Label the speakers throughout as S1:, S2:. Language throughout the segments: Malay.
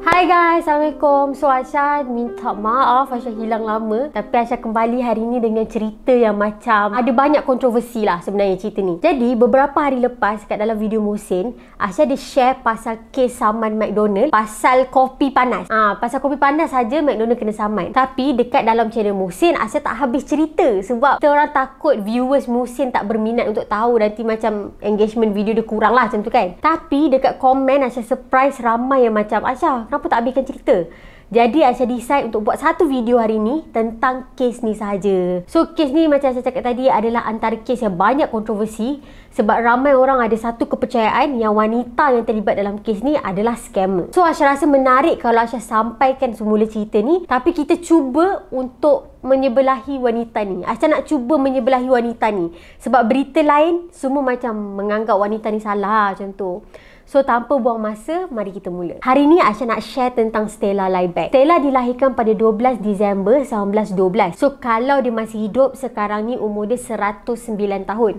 S1: Hai guys, Assalamualaikum. So Aisyah minta maaf Aisyah hilang lama. Tapi Aisyah kembali hari ni dengan cerita yang macam ada banyak kontroversi lah sebenarnya cerita ni. Jadi beberapa hari lepas kat dalam video Musin, Aisyah dia share pasal kes saman McDonald pasal kopi panas. Ah, ha, pasal kopi panas saja McDonald kena saman. Tapi dekat dalam channel Musin, Aisyah tak habis cerita sebab kita orang takut viewers Musin tak berminat untuk tahu nanti macam engagement video dia kurang lah macam tu kan. Tapi dekat komen Aisyah surprise ramai yang macam Aisyah orang. Kenapa tak habiskan cerita? Jadi Aisyah decide untuk buat satu video hari ni tentang kes ni saja. So kes ni macam saya cakap tadi adalah antara kes yang banyak kontroversi sebab ramai orang ada satu kepercayaan yang wanita yang terlibat dalam kes ni adalah scammer. So Aisyah rasa menarik kalau Aisyah sampaikan semula cerita ni tapi kita cuba untuk menyebelahi wanita ni. Aisyah nak cuba menyebelahi wanita ni sebab berita lain semua macam menganggap wanita ni salah macam tu. So tanpa buang masa, mari kita mula. Hari ni Aisyah nak share tentang Stella Liebeck. Stella dilahirkan pada 12 Disember 1912. So kalau dia masih hidup, sekarang ni umur dia 109 tahun.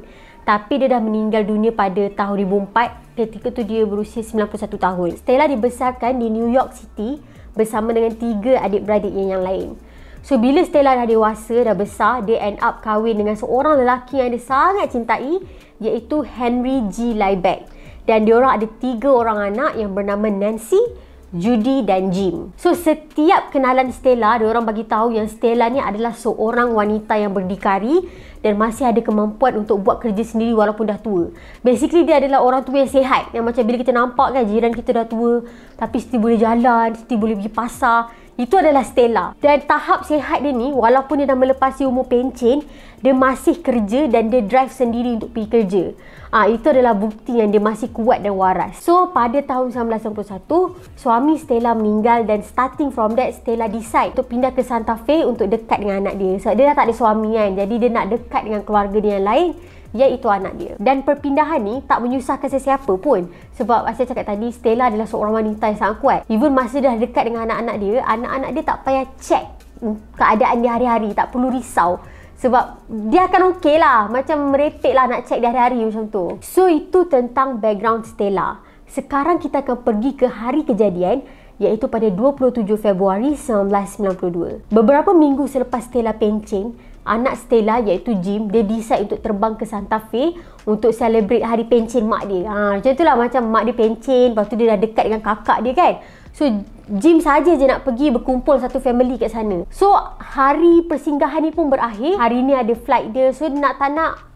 S1: Tapi dia dah meninggal dunia pada tahun 2004 ketika tu dia berusia 91 tahun. Stella dibesarkan di New York City bersama dengan tiga adik beradiknya yang, lain. So bila Stella dah dewasa, dah besar, dia end up kahwin dengan seorang lelaki yang dia sangat cintai iaitu Henry G. Liebeck dan diorang ada tiga orang anak yang bernama Nancy, Judy dan Jim. So setiap kenalan Stella, diorang bagi tahu yang Stella ni adalah seorang wanita yang berdikari dan masih ada kemampuan untuk buat kerja sendiri walaupun dah tua. Basically dia adalah orang tua yang sehat Yang macam bila kita nampak kan jiran kita dah tua tapi still boleh jalan, still boleh pergi pasar. Itu adalah Stella. Dan tahap sihat dia ni, walaupun dia dah melepasi umur pencen, dia masih kerja dan dia drive sendiri untuk pergi kerja. Ah ha, itu adalah bukti yang dia masih kuat dan waras. So, pada tahun 1991, suami Stella meninggal dan starting from that, Stella decide untuk pindah ke Santa Fe untuk dekat dengan anak dia. Sebab so, dia dah tak ada suami kan. Jadi, dia nak dekat dengan keluarga dia yang lain iaitu anak dia. Dan perpindahan ni tak menyusahkan sesiapa pun sebab saya cakap tadi Stella adalah seorang wanita yang sangat kuat. Even masa dah dekat dengan anak-anak dia, anak-anak dia tak payah check keadaan dia hari-hari, tak perlu risau. Sebab dia akan okey lah, macam merepek lah nak cek dia hari-hari macam tu. So itu tentang background Stella. Sekarang kita akan pergi ke hari kejadian iaitu pada 27 Februari 1992. Beberapa minggu selepas Stella pencen, anak Stella iaitu Jim dia decide untuk terbang ke Santa Fe untuk celebrate hari pencen mak dia. Ha, macam itulah macam mak dia pencen, lepas tu dia dah dekat dengan kakak dia kan. So Jim saja je nak pergi berkumpul satu family kat sana. So hari persinggahan ni pun berakhir. Hari ni ada flight dia. So nak tak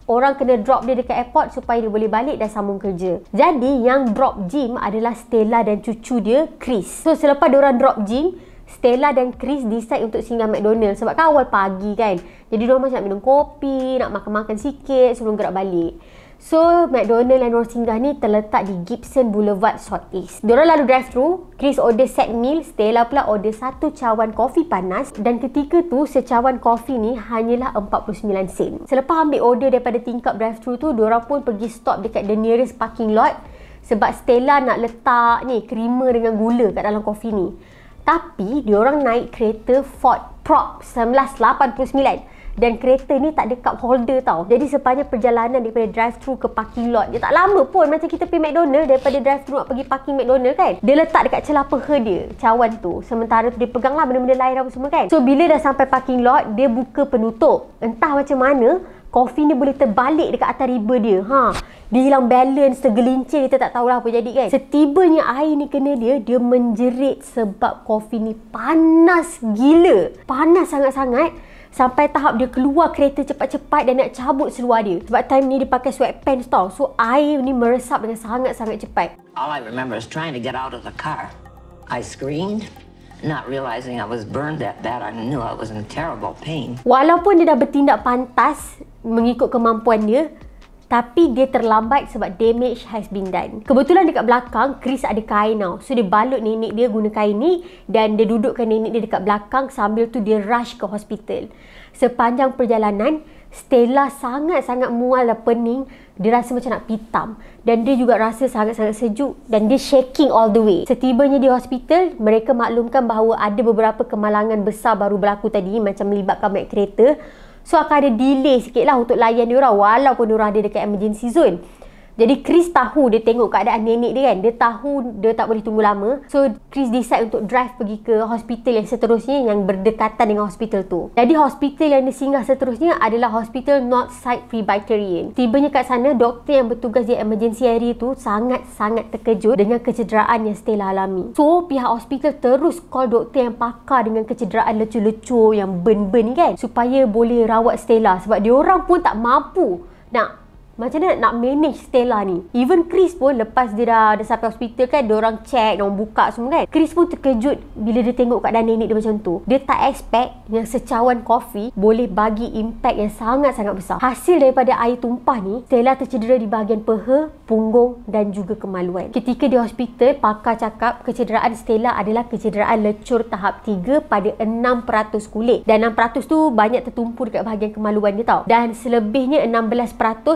S1: orang kena drop dia dekat airport supaya dia boleh balik dan sambung kerja. Jadi yang drop Jim adalah Stella dan cucu dia Chris. So selepas dia orang drop Jim, Stella dan Chris decide untuk singgah McDonald's sebab kan awal pagi kan. Jadi dia masih nak minum kopi, nak makan-makan sikit sebelum gerak balik. So, McDonald dan orang singgah ni terletak di Gibson Boulevard South East. Diorang lalu drive through, Chris order set meal, Stella pula order satu cawan kopi panas dan ketika tu secawan kopi ni hanyalah 49 sen. Selepas ambil order daripada tingkap drive through tu, diorang pun pergi stop dekat the nearest parking lot sebab Stella nak letak ni creamer dengan gula kat dalam kopi ni. Tapi, diorang naik kereta Ford Prop 1989 dan kereta ni tak ada cup holder tau. Jadi sepanjang perjalanan daripada drive through ke parking lot dia tak lama pun macam kita pergi McDonald's daripada drive through nak pergi parking McDonald's kan. Dia letak dekat celah peha dia cawan tu. Sementara tu dia pegang lah benda-benda lain apa semua kan. So bila dah sampai parking lot dia buka penutup. Entah macam mana kopi ni boleh terbalik dekat atas riba dia. Ha. Dia hilang balance tergelincir kita tak tahulah apa jadi kan. Setibanya air ni kena dia, dia menjerit sebab kopi ni panas gila. Panas sangat-sangat sampai tahap dia keluar kereta cepat-cepat dan nak cabut seluar dia sebab time ni dia pakai sweatpants tau so air ni meresap dengan sangat-sangat cepat All I remember is trying to get out of the car I screamed not realizing I was burned that bad I knew I was in terrible pain Walaupun dia dah bertindak pantas mengikut kemampuan dia tapi dia terlambat sebab damage has been done. Kebetulan dekat belakang Chris ada kain tau. So dia balut nenek dia guna kain ni dan dia dudukkan nenek dia dekat belakang sambil tu dia rush ke hospital. Sepanjang perjalanan Stella sangat-sangat mual dan pening. Dia rasa macam nak pitam dan dia juga rasa sangat-sangat sejuk dan dia shaking all the way. Setibanya di hospital, mereka maklumkan bahawa ada beberapa kemalangan besar baru berlaku tadi macam melibatkan banyak kereta. So akan ada delay sikit lah untuk layan diorang walaupun diorang ada dekat emergency zone. Jadi Chris tahu dia tengok keadaan nenek dia kan. Dia tahu dia tak boleh tunggu lama. So Chris decide untuk drive pergi ke hospital yang seterusnya yang berdekatan dengan hospital tu. Jadi hospital yang dia singgah seterusnya adalah hospital Northside Presbyterian. Tibanya kat sana, doktor yang bertugas di emergency area tu sangat-sangat terkejut dengan kecederaan yang Stella alami. So pihak hospital terus call doktor yang pakar dengan kecederaan lecur-lecur yang ben-ben kan supaya boleh rawat Stella sebab dia orang pun tak mampu nak macam mana nak manage Stella ni even Chris pun lepas dia dah ada sampai hospital kan dia orang check dia orang buka semua kan Chris pun terkejut bila dia tengok keadaan nenek dia macam tu dia tak expect yang secawan kopi boleh bagi impact yang sangat-sangat besar hasil daripada air tumpah ni Stella tercedera di bahagian peha punggung dan juga kemaluan ketika di hospital pakar cakap kecederaan Stella adalah kecederaan lecur tahap 3 pada 6% kulit dan 6% tu banyak tertumpu dekat bahagian kemaluan dia tau dan selebihnya 16%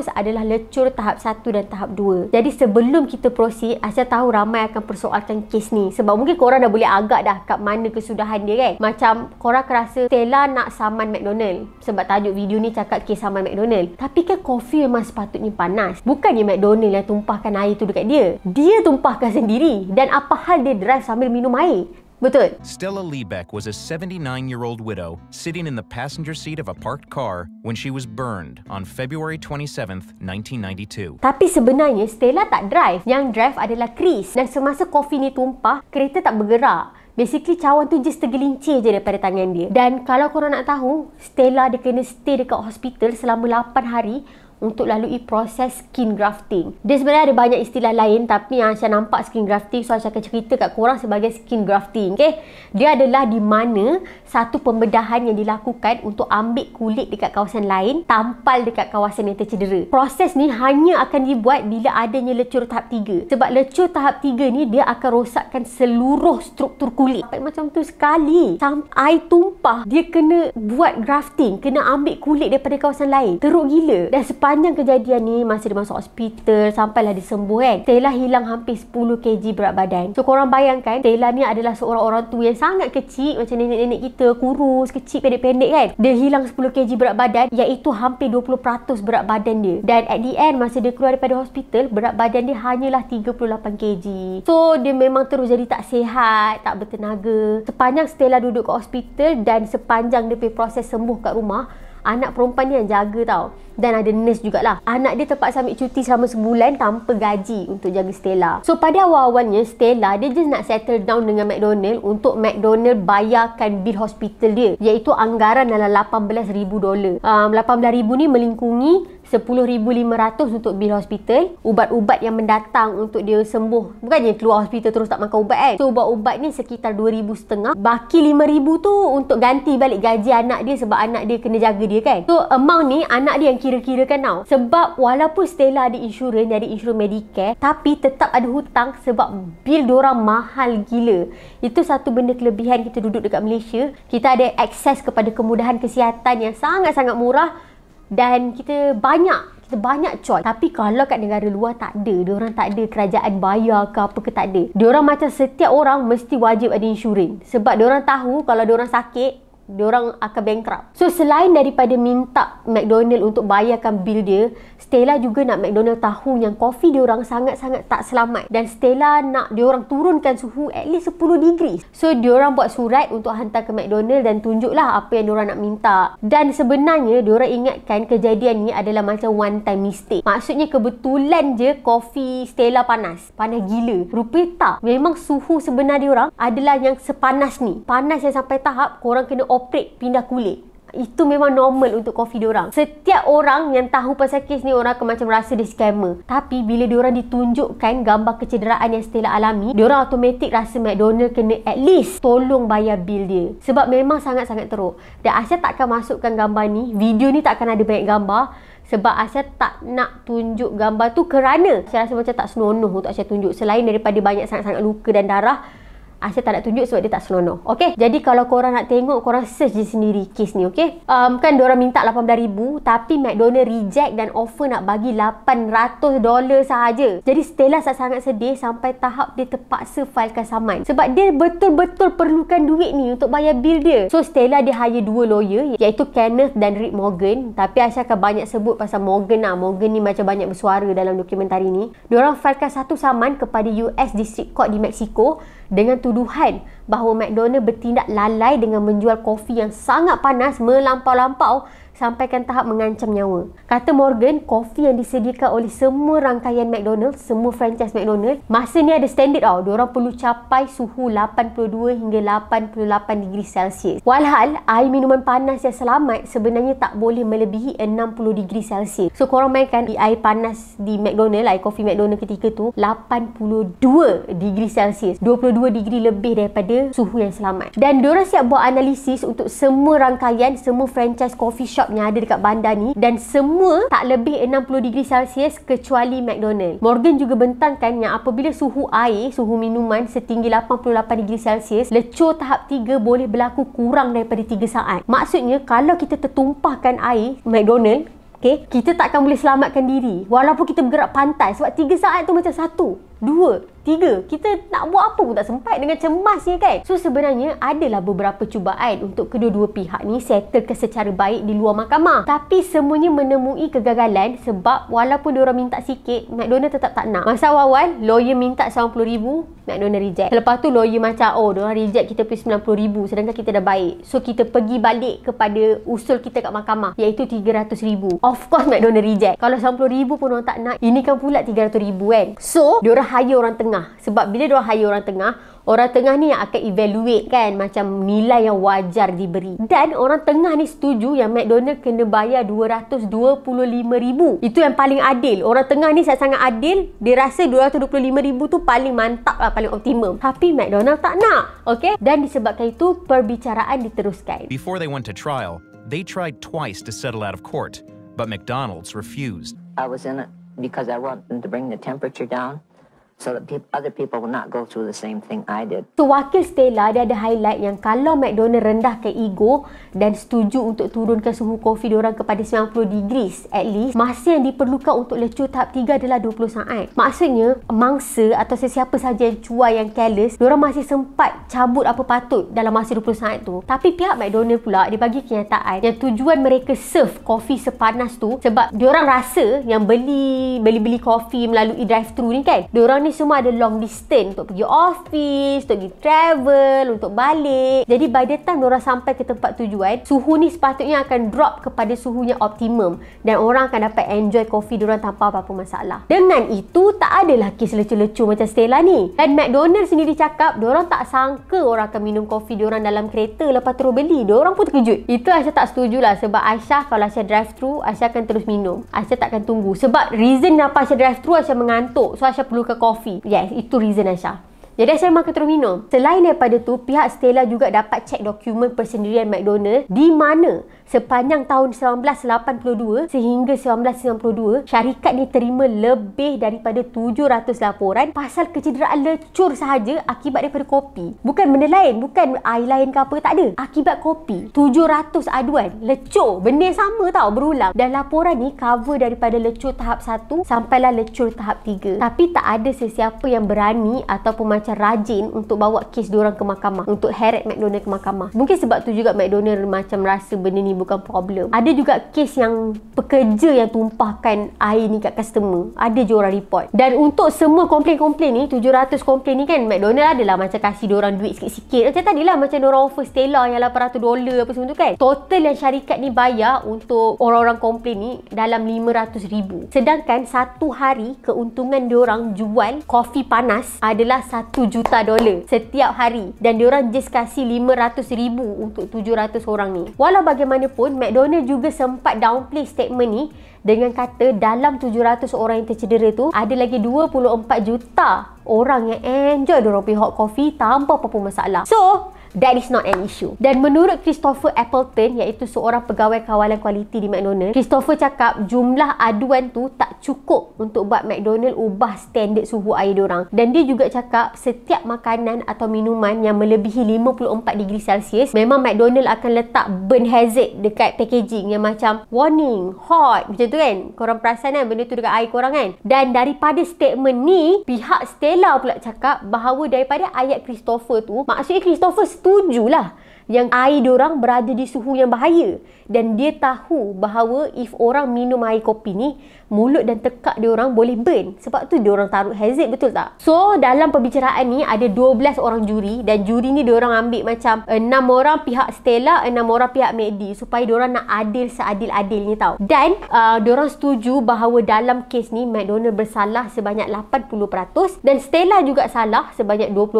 S1: ada adalah lecur tahap 1 dan tahap 2. Jadi sebelum kita proceed, Asya tahu ramai akan persoalkan kes ni. Sebab mungkin korang dah boleh agak dah kat mana kesudahan dia kan. Macam korang rasa Stella nak saman McDonald. Sebab tajuk video ni cakap kes saman McDonald. Tapi kan kopi memang sepatutnya panas. Bukannya McDonald yang tumpahkan air tu dekat dia. Dia tumpahkan sendiri. Dan apa hal dia drive sambil minum air? Betul. Stella Liebeck was a 79-year-old widow sitting in the passenger seat of a parked car when she was burned on February 27, 1992. Tapi sebenarnya Stella tak drive. Yang drive adalah Chris. Dan semasa kopi ni tumpah, kereta tak bergerak. Basically cawan tu just tergelincir je daripada tangan dia. Dan kalau korang nak tahu, Stella dia kena stay dekat hospital selama 8 hari untuk lalui proses skin grafting. Dia sebenarnya ada banyak istilah lain tapi yang saya nampak skin grafting so saya akan cerita kat korang sebagai skin grafting. Okay? Dia adalah di mana satu pembedahan yang dilakukan untuk ambil kulit dekat kawasan lain tampal dekat kawasan yang tercedera. Proses ni hanya akan dibuat bila adanya lecur tahap 3. Sebab lecur tahap 3 ni dia akan rosakkan seluruh struktur kulit. Sampai macam tu sekali. Sampai tumpah dia kena buat grafting. Kena ambil kulit daripada kawasan lain. Teruk gila. Dan sepanjang sepanjang kejadian ni masa dia masuk hospital sampailah dia sembuh kan Stella hilang hampir 10 kg berat badan so korang bayangkan Stella ni adalah seorang orang tu yang sangat kecil macam nenek-nenek kita kurus kecil pendek-pendek kan dia hilang 10 kg berat badan iaitu hampir 20% berat badan dia dan at the end masa dia keluar daripada hospital berat badan dia hanyalah 38 kg so dia memang terus jadi tak sihat tak bertenaga sepanjang Stella duduk kat hospital dan sepanjang dia proses sembuh kat rumah Anak perempuan ni yang jaga tau Dan ada nurse jugalah Anak dia terpaksa ambil cuti selama sebulan Tanpa gaji untuk jaga Stella So pada awal-awalnya Stella dia just nak settle down dengan McDonald Untuk McDonald bayarkan bil hospital dia Iaitu anggaran dalam $18,000 um, $18,000 ni melingkungi RM10,500 untuk bil hospital. Ubat-ubat yang mendatang untuk dia sembuh. Bukan dia keluar hospital terus tak makan ubat kan. So ubat-ubat ni sekitar RM2,500. Baki RM5,000 tu untuk ganti balik gaji anak dia sebab anak dia kena jaga dia kan. So amount ni anak dia yang kira-kira kan tau. Sebab walaupun Stella ada insurans, dia ada insurans Medicare. Tapi tetap ada hutang sebab bil diorang mahal gila. Itu satu benda kelebihan kita duduk dekat Malaysia. Kita ada akses kepada kemudahan kesihatan yang sangat-sangat murah dan kita banyak kita banyak choice tapi kalau kat negara luar tak ada dia orang tak ada kerajaan bayar ke apa ke tak ada dia orang macam setiap orang mesti wajib ada insurans sebab dia orang tahu kalau dia orang sakit dia orang akan bankrupt. So selain daripada minta McDonald untuk bayarkan bil dia, Stella juga nak McDonald tahu yang kopi dia orang sangat-sangat tak selamat dan Stella nak dia orang turunkan suhu at least 10 degree. So orang buat surat untuk hantar ke McDonald dan tunjuklah apa yang dia orang nak minta. Dan sebenarnya dia orang ingatkan kejadian ni adalah macam one time mistake. Maksudnya kebetulan je kopi Stella panas. Panas gila. Rupanya tak. Memang suhu sebenar dia orang adalah yang sepanas ni. Panas yang sampai tahap orang kena open operate pindah kulit itu memang normal untuk kopi orang. Setiap orang yang tahu pasal kes ni orang akan macam rasa dia scammer. Tapi bila diorang ditunjukkan gambar kecederaan yang Stella alami, orang automatik rasa McDonald kena at least tolong bayar bil dia. Sebab memang sangat-sangat teruk. Dan tak takkan masukkan gambar ni, video ni tak takkan ada banyak gambar. Sebab Asya tak nak tunjuk gambar tu kerana saya rasa macam tak senonoh untuk Asya tunjuk. Selain daripada banyak sangat-sangat luka dan darah, Asyik ah, tak nak tunjuk sebab dia tak senonoh. Okay? Jadi kalau korang nak tengok, korang search je sendiri kes ni, okay? Um, kan diorang minta RM18,000 tapi McDonald reject dan offer nak bagi $800 sahaja. Jadi Stella sangat sedih sampai tahap dia terpaksa failkan saman. Sebab dia betul-betul perlukan duit ni untuk bayar bil dia. So Stella dia hire dua lawyer iaitu Kenneth dan Rick Morgan. Tapi Asyik akan banyak sebut pasal Morgan lah. Morgan ni macam banyak bersuara dalam dokumentari ni. Diorang failkan satu saman kepada US District Court di Mexico dengan tuduhan bahawa McDonald bertindak lalai dengan menjual kopi yang sangat panas melampau-lampau sampaikan tahap mengancam nyawa. Kata Morgan, kopi yang disediakan oleh semua rangkaian McDonald's, semua franchise McDonald's, masa ni ada standard tau. Diorang perlu capai suhu 82 hingga 88 degree Celsius. Walhal, air minuman panas yang selamat sebenarnya tak boleh melebihi 60 degree Celsius. So, korang mainkan di air panas di McDonald's, air kopi McDonald's ketika tu, 82 degree Celsius. 22 degree lebih daripada suhu yang selamat. Dan diorang siap buat analisis untuk semua rangkaian, semua franchise coffee shop yang ada dekat bandar ni dan semua tak lebih 60 degree Celsius kecuali McDonald. Morgan juga bentangkan yang apabila suhu air, suhu minuman setinggi 88 degree Celsius, lecur tahap 3 boleh berlaku kurang daripada 3 saat. Maksudnya kalau kita tertumpahkan air McDonald Okay. Kita tak akan boleh selamatkan diri Walaupun kita bergerak pantai Sebab 3 saat tu macam satu, dua. Tiga, kita nak buat apa pun tak sempat dengan cemas ni kan. So sebenarnya adalah beberapa cubaan untuk kedua-dua pihak ni settlekan secara baik di luar mahkamah. Tapi semuanya menemui kegagalan sebab walaupun diorang minta sikit, McDonald tetap tak nak. Masa awal-awal, lawyer minta RM90,000, McDonald reject. Selepas tu lawyer macam, oh diorang reject kita pergi RM90,000 sedangkan kita dah baik. So kita pergi balik kepada usul kita kat mahkamah iaitu RM300,000. Of course McDonald reject. Kalau RM90,000 pun orang tak nak, ini kan pula RM300,000 kan. So, diorang hire orang tengah tengah. Sebab bila dia hire orang tengah, orang tengah ni yang akan evaluate kan macam nilai yang wajar diberi. Dan orang tengah ni setuju yang McDonald kena bayar RM225,000. Itu yang paling adil. Orang tengah ni sangat-sangat adil. Dia rasa RM225,000 tu paling mantap lah, paling optimum. Tapi McDonald tak nak. Okay? Dan disebabkan itu, perbicaraan diteruskan. Before they went to trial, they tried twice to settle out of court. But McDonald's refused. I was in it because I wanted to bring the temperature down so that pe- other people will not go through the same thing I did. So wakil Stella dia ada highlight yang kalau McDonald rendah ke ego dan setuju untuk turunkan suhu kopi orang kepada 90 degrees at least masa yang diperlukan untuk lecur tahap 3 adalah 20 saat. Maksudnya mangsa atau sesiapa sahaja yang cuai yang careless orang masih sempat cabut apa patut dalam masa 20 saat tu. Tapi pihak McDonald pula dia bagi kenyataan yang tujuan mereka serve kopi sepanas tu sebab orang rasa yang beli beli-beli kopi melalui drive-thru ni kan orang ni semua ada long distance untuk pergi office, untuk pergi travel, untuk balik. Jadi by the time orang sampai ke tempat tujuan, suhu ni sepatutnya akan drop kepada suhu yang optimum dan orang akan dapat enjoy kopi orang tanpa apa-apa masalah. Dengan itu tak adalah kes lecu-lecu macam Stella ni. Dan McDonald sendiri cakap orang tak sangka orang akan minum kopi orang dalam kereta lepas terus beli. Orang pun terkejut. Itu Aisyah tak setuju lah sebab Aisyah kalau Aisyah drive through, Aisyah akan terus minum. Aisyah takkan tunggu sebab reason kenapa Aisyah drive through Aisyah mengantuk. So Aisyah perlukan kopi coffee. Yes, itu reason Aisyah. Jadi saya makan terus minum. Selain daripada tu, pihak Stella juga dapat cek dokumen persendirian McDonald di mana sepanjang tahun 1982 sehingga 1992 syarikat ni terima lebih daripada 700 laporan pasal kecederaan lecur sahaja akibat daripada kopi. Bukan benda lain, bukan air lain ke apa, tak ada. Akibat kopi. 700 aduan lecur. Benda sama tau, berulang. Dan laporan ni cover daripada lecur tahap 1 sampailah lecur tahap 3. Tapi tak ada sesiapa yang berani ataupun macam rajin untuk bawa kes diorang ke mahkamah untuk heret McDonald ke mahkamah mungkin sebab tu juga McDonald macam rasa benda ni bukan problem ada juga kes yang pekerja yang tumpahkan air ni kat customer ada je orang report dan untuk semua komplain-komplain ni 700 komplain ni kan McDonald adalah macam kasih diorang duit sikit-sikit macam tadi lah macam diorang offer Stella yang 800 dolar apa semua tu kan total yang syarikat ni bayar untuk orang-orang komplain ni dalam 500 ribu sedangkan satu hari keuntungan diorang jual kopi panas adalah satu 1 juta dolar setiap hari dan diorang just kasih lima ratus ribu untuk tujuh ratus orang ni. Walau bagaimanapun, McDonald juga sempat downplay statement ni dengan kata dalam tujuh ratus orang yang tercedera tu ada lagi dua puluh empat juta orang yang enjoy dorong hot coffee tanpa apa-apa masalah. So, That is not an issue. Dan menurut Christopher Appleton, iaitu seorang pegawai kawalan kualiti di McDonald's, Christopher cakap jumlah aduan tu tak cukup untuk buat McDonald's ubah standard suhu air orang. Dan dia juga cakap setiap makanan atau minuman yang melebihi 54 degree Celsius, memang McDonald's akan letak burn hazard dekat packaging yang macam warning, hot, macam tu kan. Korang perasan kan benda tu dekat air korang kan. Dan daripada statement ni, pihak Stella pula cakap bahawa daripada ayat Christopher tu, maksudnya Christopher setujulah yang air diorang berada di suhu yang bahaya dan dia tahu bahawa if orang minum air kopi ni mulut dan tekak diorang boleh burn sebab tu diorang taruh hazard betul tak? So dalam perbicaraan ni ada 12 orang juri dan juri ni diorang ambil macam 6 orang pihak Stella 6 orang pihak Medi supaya diorang nak adil seadil-adilnya tau dan uh, diorang setuju bahawa dalam kes ni McDonald bersalah sebanyak 80% dan Stella juga salah sebanyak 20%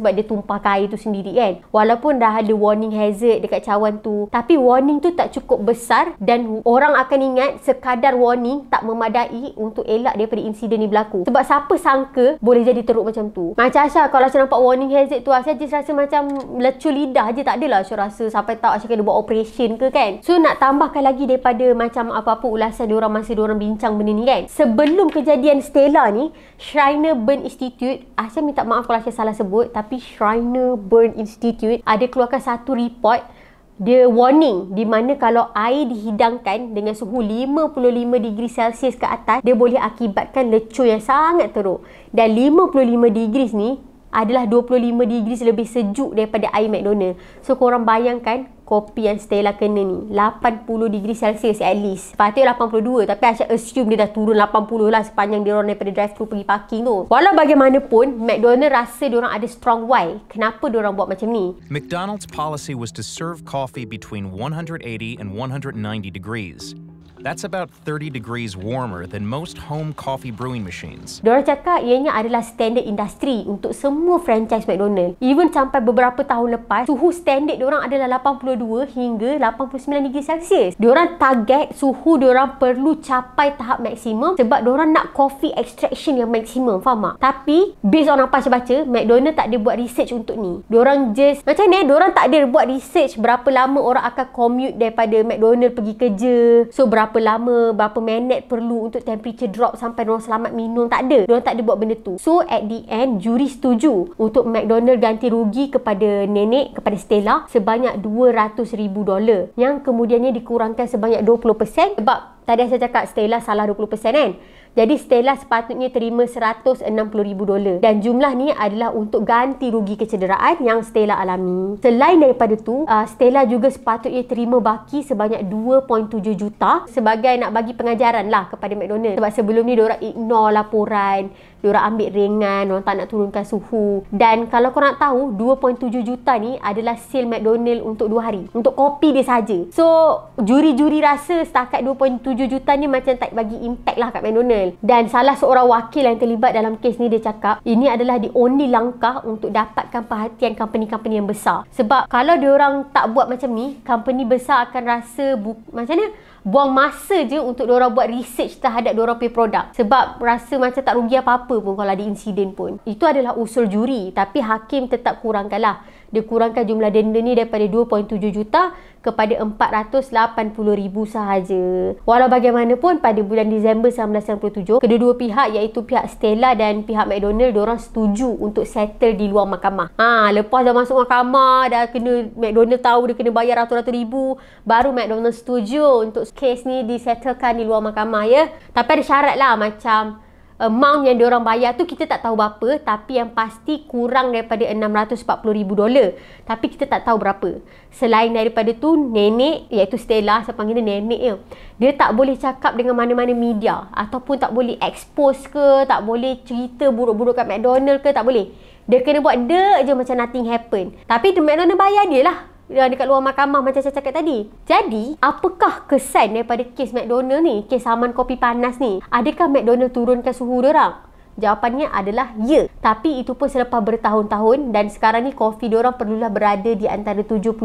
S1: sebab dia tumpah air tu sendiri kan walaupun dah ada warning hazard dekat cawan tu tapi warning tu tak cukup besar dan orang akan ingat sekadar warning tak memadai untuk elak daripada insiden ni berlaku sebab siapa sangka boleh jadi teruk macam tu macam Aisyah kalau saya nampak warning hazard tu Aisyah just rasa macam lecur lidah je tak adalah Aisyah rasa sampai tahu Aisyah kena buat operation ke kan so nak tambahkan lagi daripada macam apa-apa ulasan diorang masa diorang bincang benda ni kan sebelum kejadian Stella ni Shriner Burn Institute Aisyah minta maaf kalau saya salah sebut tapi Shriner Burn Institute ada keluarkan satu report dia warning di mana kalau air dihidangkan dengan suhu 55 darjah Celsius ke atas dia boleh akibatkan lecur yang sangat teruk dan 55 darjah ni adalah 25 darjah lebih sejuk daripada air McDonald's. So korang bayangkan kopi yang Stella kena ni 80 degree Celsius at least Patut 82 tapi Aisyah assume dia dah turun 80 lah sepanjang dia orang daripada drive through pergi parking tu Walau bagaimanapun McDonald rasa dia orang ada strong why kenapa dia orang buat macam ni McDonald's policy was to serve coffee between 180 and 190 degrees That's about 30 degrees warmer than most home coffee brewing machines. Diorang cakap ianya adalah standard industri untuk semua franchise McDonald's. Even sampai beberapa tahun lepas, suhu standard diorang adalah 82 hingga 89 degrees Celsius. Diorang target suhu diorang perlu capai tahap maksimum sebab diorang nak coffee extraction yang maksimum, faham tak? Tapi, based on apa saya baca, McDonald's tak ada buat research untuk ni. Diorang just, macam ni, eh, diorang tak ada buat research berapa lama orang akan commute daripada McDonald's pergi kerja. So, berapa berapa lama berapa minit perlu untuk temperature drop sampai orang selamat minum tak ada orang tak ada buat benda tu so at the end juri setuju untuk McDonald ganti rugi kepada nenek kepada Stella sebanyak 200,000 dolar yang kemudiannya dikurangkan sebanyak 20% sebab tadi saya cakap Stella salah 20% kan jadi Stella sepatutnya terima $160,000 dan jumlah ni adalah untuk ganti rugi kecederaan yang Stella alami. Selain daripada tu, uh, Stella juga sepatutnya terima baki sebanyak 2.7 juta sebagai nak bagi pengajaran lah kepada McDonald's. Sebab sebelum ni diorang ignore laporan diorang ambil ringan, orang tak nak turunkan suhu. Dan kalau korang tahu, 2.7 juta ni adalah sale McDonald untuk 2 hari. Untuk kopi dia saja. So, juri-juri rasa setakat 2.7 juta ni macam tak bagi impact lah kat McDonald. Dan salah seorang wakil yang terlibat dalam kes ni dia cakap, ini adalah the only langkah untuk dapatkan perhatian company-company yang besar. Sebab kalau diorang tak buat macam ni, company besar akan rasa bu- macam mana? buang masa je untuk diorang buat research terhadap diorang punya produk sebab rasa macam tak rugi apa-apa pun kalau ada insiden pun itu adalah usul juri tapi hakim tetap kurangkan lah dikurangkan jumlah denda ni daripada 2.7 juta kepada ribu sahaja. Walau bagaimanapun pada bulan Disember 1997, kedua-dua pihak iaitu pihak Stella dan pihak McDonald diorang setuju untuk settle di luar mahkamah. Ha, lepas dah masuk mahkamah dah kena McDonald tahu dia kena bayar ratus-ratus ribu, baru McDonald setuju untuk kes ni disettlekan di luar mahkamah ya. Tapi ada syarat lah macam amount yang diorang bayar tu kita tak tahu berapa tapi yang pasti kurang daripada ribu dolar tapi kita tak tahu berapa selain daripada tu nenek iaitu Stella saya panggil dia nenek ya dia tak boleh cakap dengan mana-mana media ataupun tak boleh expose ke tak boleh cerita buruk-buruk kat McDonald ke tak boleh dia kena buat dek je macam nothing happen tapi McDonald bayar dia lah uh, dekat luar mahkamah macam saya cakap tadi. Jadi, apakah kesan daripada kes McDonald ni, kes saman kopi panas ni? Adakah McDonald turunkan suhu orang? Jawapannya adalah ya. Tapi itu pun selepas bertahun-tahun dan sekarang ni kopi orang perlulah berada di antara 76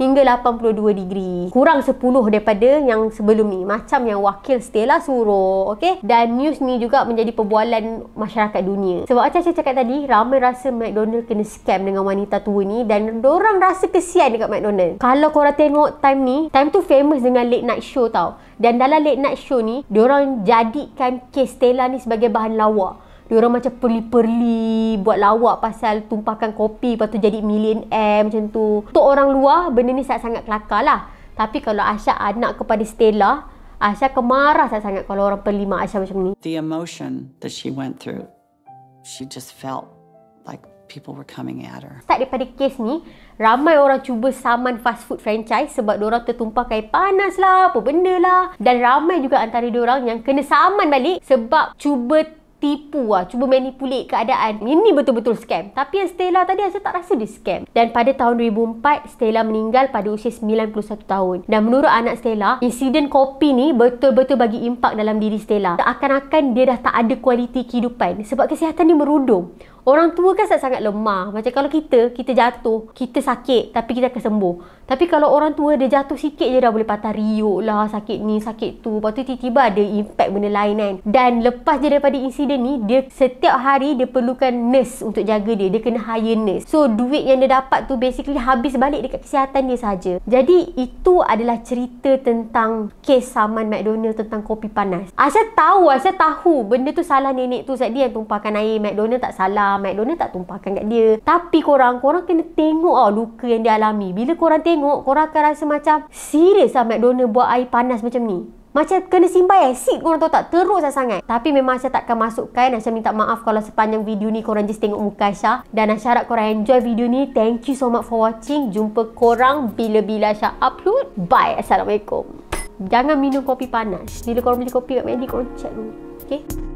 S1: hingga 82 degree. Kurang 10 daripada yang sebelum ni. Macam yang wakil Stella suruh. Okay? Dan news ni juga menjadi perbualan masyarakat dunia. Sebab macam saya cakap tadi, ramai rasa McDonald kena scam dengan wanita tua ni dan orang rasa kesian dekat McDonald. Kalau korang tengok time ni, time tu famous dengan late night show tau. Dan dalam late night show ni, orang jadikan kes Stella ni sebagai bahan lawak orang macam perli-perli buat lawak pasal tumpahkan kopi lepas tu jadi millionaire macam tu. Untuk orang luar benda ni sangat-sangat kelakar lah. Tapi kalau Aisyah anak kepada Stella, Aisyah kemarah sangat-sangat kalau orang perlima Aisyah macam ni. The emotion that she went through, she just felt like people were coming at her. Start daripada kes ni, ramai orang cuba saman fast food franchise sebab orang tertumpah kain panas lah, apa benda lah. Dan ramai juga antara orang yang kena saman balik sebab cuba tipu lah. Cuba manipulate keadaan. Ini betul-betul scam. Tapi yang Stella tadi saya tak rasa dia scam. Dan pada tahun 2004 Stella meninggal pada usia 91 tahun. Dan menurut anak Stella insiden kopi ni betul-betul bagi impak dalam diri Stella. Seakan-akan dia dah tak ada kualiti kehidupan sebab kesihatan dia merudum. Orang tua kan sangat-sangat lemah. Macam kalau kita, kita jatuh, kita sakit tapi kita akan sembuh. Tapi kalau orang tua dia jatuh sikit je dah boleh patah riuk lah sakit ni sakit tu. Lepas tu tiba-tiba ada impact benda lain kan. Dan lepas je daripada insiden ni dia setiap hari dia perlukan nurse untuk jaga dia. Dia kena hire nurse. So duit yang dia dapat tu basically habis balik dekat kesihatan dia saja. Jadi itu adalah cerita tentang kes saman McDonald tentang kopi panas. Asal tahu, asal tahu benda tu salah nenek tu sebab dia yang tumpahkan air. McDonald tak salah. McDonald tak tumpahkan kat dia. Tapi korang, korang kena tengok ah luka yang dia alami. Bila korang tengok tengok korang akan rasa macam serius lah McDonald buat air panas macam ni. Macam kena simpan simbai asid korang tahu tak? Teruk saya sangat. Tapi memang saya takkan masukkan. Saya minta maaf kalau sepanjang video ni korang just tengok muka Aisyah. Dan saya harap korang enjoy video ni. Thank you so much for watching. Jumpa korang bila-bila Aisyah upload. Bye. Assalamualaikum. Jangan minum kopi panas. Bila korang beli kopi kat Medi, korang check dulu. Okay?